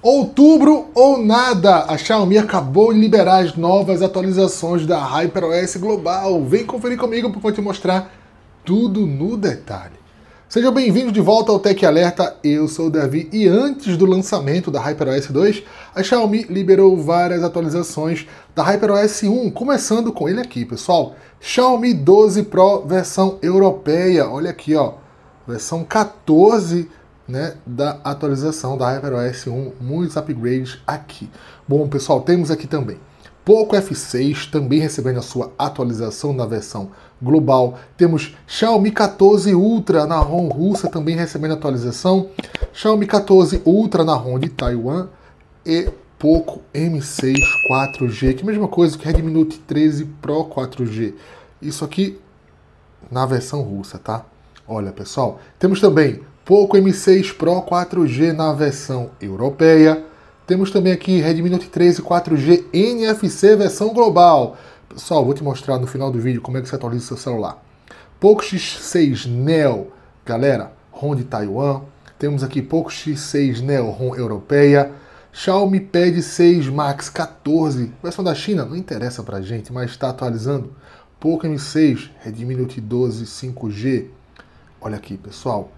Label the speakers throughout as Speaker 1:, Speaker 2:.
Speaker 1: Outubro ou nada! A Xiaomi acabou de liberar as novas atualizações da HyperOS Global. Vem conferir comigo porque vou te mostrar tudo no detalhe. Seja bem vindo de volta ao Tech Alerta, eu sou o Davi e antes do lançamento da HyperOS 2, a Xiaomi liberou várias atualizações da HyperOS 1, começando com ele aqui, pessoal, Xiaomi 12 Pro versão europeia, olha aqui ó, versão 14 né, da atualização da HyperOS 1, muitos upgrades aqui. Bom, pessoal, temos aqui também Poco F6 também recebendo a sua atualização na versão global. Temos Xiaomi 14 Ultra na ROM russa também recebendo atualização. Xiaomi 14 Ultra na ROM de Taiwan e Poco M6 4G, que é a mesma coisa que Redmi Note 13 Pro 4G. Isso aqui na versão russa, tá? Olha, pessoal, temos também Poco M6 Pro 4G na versão europeia. Temos também aqui Redmi Note 13 4G NFC versão global. Pessoal, vou te mostrar no final do vídeo como é que você atualiza o seu celular. Poco X6 Neo, galera, ROM de Taiwan. Temos aqui Poco X6 Neo ROM europeia. Xiaomi Pad 6 Max 14, versão da China, não interessa pra gente, mas está atualizando. Poco M6, Redmi Note 12 5G. Olha aqui, pessoal,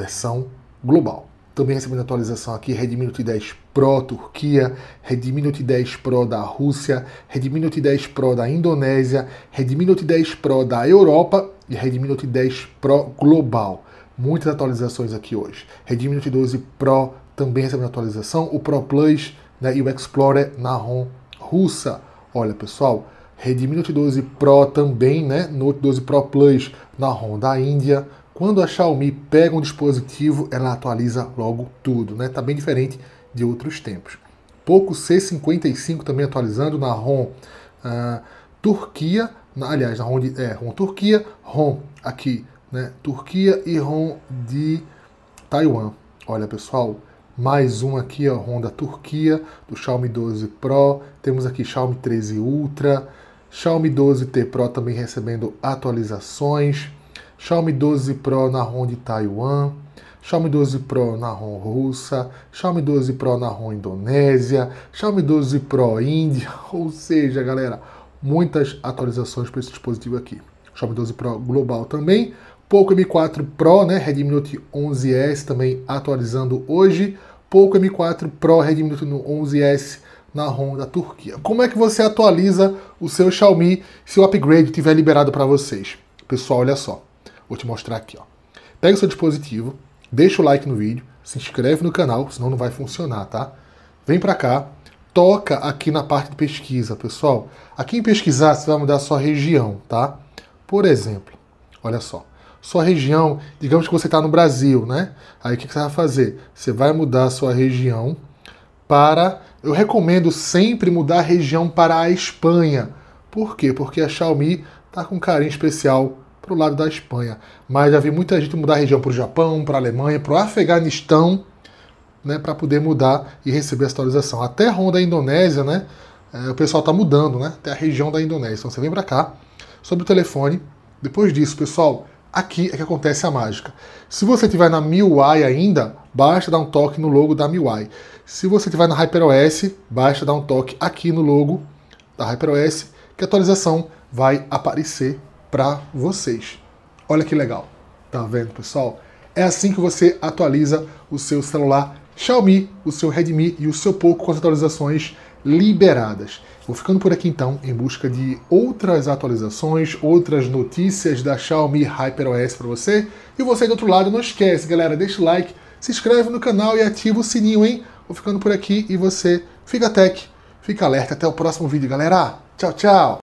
Speaker 1: versão global. Também recebendo atualização aqui, Redmi Note 10 Pro Turquia, Redmi Note 10 Pro da Rússia, Redmi Note 10 Pro da Indonésia, Redmi Note 10 Pro da Europa e Redmi Note 10 Pro Global. Muitas atualizações aqui hoje. Redmi Note 12 Pro também recebendo atualização, o Pro Plus né, e o Explorer na ROM russa. Olha, pessoal, Redmi Note 12 Pro também, né? Note 12 Pro Plus na ROM da Índia, quando a Xiaomi pega um dispositivo, ela atualiza logo tudo, né? Tá bem diferente de outros tempos. Poco C55 também atualizando na ROM uh, Turquia, na, aliás, na ROM, de, é, ROM Turquia, ROM aqui, né? Turquia e ROM de Taiwan. Olha, pessoal, mais um aqui, ó, ROM da Turquia, do Xiaomi 12 Pro, temos aqui Xiaomi 13 Ultra, Xiaomi 12T Pro também recebendo atualizações, Xiaomi 12 Pro na ROM de Taiwan, Xiaomi 12 Pro na ROM russa, Xiaomi 12 Pro na ROM Indonésia, Xiaomi 12 Pro Índia, ou seja, galera, muitas atualizações para esse dispositivo aqui. Xiaomi 12 Pro global também, Poco M4 Pro, né, Redmi Note 11S também atualizando hoje, Poco M4 Pro Redmi Note 11S na ROM da Turquia. Como é que você atualiza o seu Xiaomi se o upgrade tiver liberado para vocês? Pessoal, olha só. Vou te mostrar aqui, ó. Pega o seu dispositivo, deixa o like no vídeo, se inscreve no canal, senão não vai funcionar, tá? Vem para cá, toca aqui na parte de pesquisa, pessoal. Aqui em pesquisar, você vai mudar a sua região, tá? Por exemplo, olha só. Sua região, digamos que você está no Brasil, né? Aí o que, que você vai fazer? Você vai mudar a sua região para. Eu recomendo sempre mudar a região para a Espanha. Por quê? Porque a Xiaomi está com um carinho especial para o lado da Espanha. Mas já vi muita gente mudar a região para o Japão, para a Alemanha, para o Afeganistão, né, para poder mudar e receber essa atualização. Até Honda Indonésia, né, é, o pessoal está mudando, né, até a região da Indonésia. Então você vem para cá, sobre o telefone. Depois disso, pessoal, aqui é que acontece a mágica. Se você estiver na MIUI ainda, basta dar um toque no logo da MIUI. Se você estiver na HyperOS, basta dar um toque aqui no logo da HyperOS, que a atualização vai aparecer para vocês. Olha que legal. Tá vendo, pessoal? É assim que você atualiza o seu celular Xiaomi, o seu Redmi e o seu Poco com as atualizações liberadas. Vou ficando por aqui então em busca de outras atualizações, outras notícias da Xiaomi HyperOS para você. E você aí do outro lado, não esquece, galera, deixa o like, se inscreve no canal e ativa o sininho, hein? Vou ficando por aqui e você fica tech, fica alerta. Até o próximo vídeo, galera. Tchau, tchau.